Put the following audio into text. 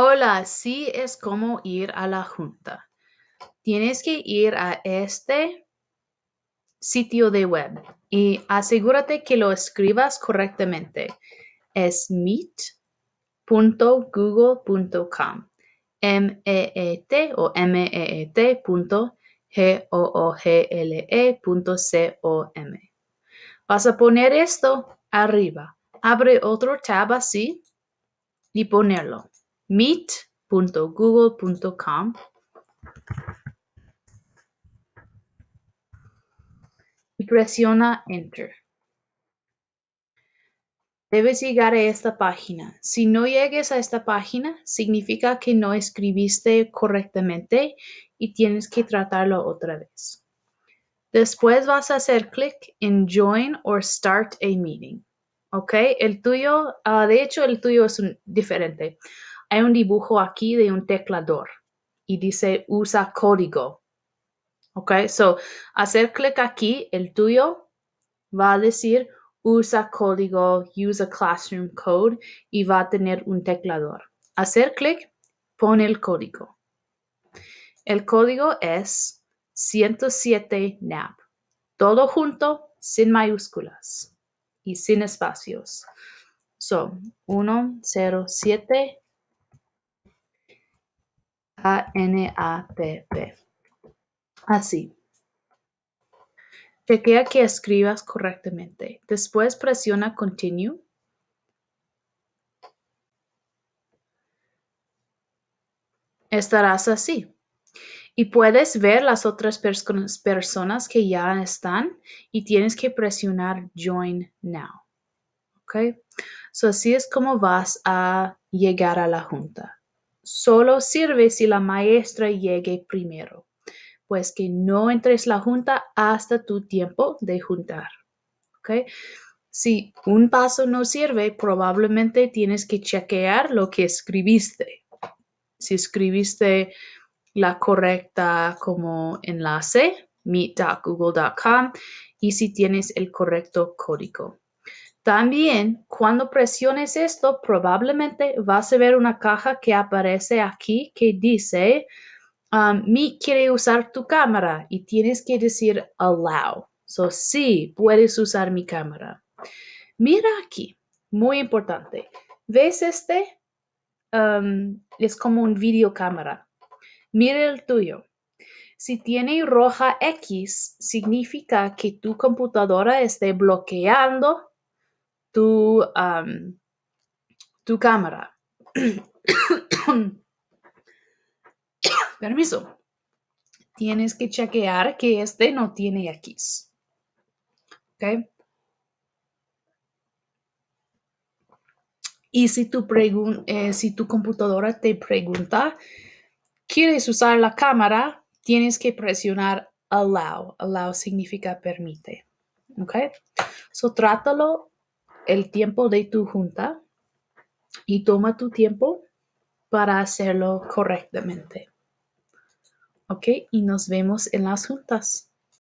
Hola, así es como ir a la junta. Tienes que ir a este sitio de web y asegúrate que lo escribas correctamente. Es meet.google.com. M-E-E-T e e o m e e, e C-O-M. Vas a poner esto arriba. Abre otro tab así y ponerlo meet.google.com y presiona Enter. Debes llegar a esta página. Si no llegues a esta página, significa que no escribiste correctamente y tienes que tratarlo otra vez. Después vas a hacer clic en Join or Start a Meeting. ¿Ok? El tuyo, ah, de hecho, el tuyo es diferente hay un dibujo aquí de un teclador y dice usa código. Ok, so hacer clic aquí, el tuyo va a decir usa código, use a classroom code y va a tener un teclador. Hacer clic, pone el código. El código es 107 NAP. Todo junto, sin mayúsculas y sin espacios. So, 107 a-N-A-P-P. Así. Chequea que escribas correctamente. Después presiona Continue. Estarás así. Y puedes ver las otras personas que ya están y tienes que presionar Join Now. ¿Ok? así es como vas a llegar a la junta. Solo sirve si la maestra llegue primero, pues que no entres la junta hasta tu tiempo de juntar. Si un paso no sirve, probablemente tienes que chequear lo que escribiste. Si escribiste la correcta como enlace, meet.google.com, y si tienes el correcto código. También, cuando presiones esto, probablemente vas a ver una caja que aparece aquí que dice, um, me Mi quiere usar tu cámara y tienes que decir allow. So, sí, puedes usar mi cámara. Mira aquí, muy importante. ¿Ves este? Um, es como un videocámara. Mira el tuyo. Si tiene roja X, significa que tu computadora esté bloqueando tu, cámara. Permiso. Tienes que chequear que este no tiene X. ¿Ok? Y si tu, eh, si tu computadora te pregunta, ¿quieres usar la cámara? Tienes que presionar allow. Allow significa permite. ¿Ok? So trátalo el tiempo de tu junta y toma tu tiempo para hacerlo correctamente. ¿Ok? Y nos vemos en las juntas.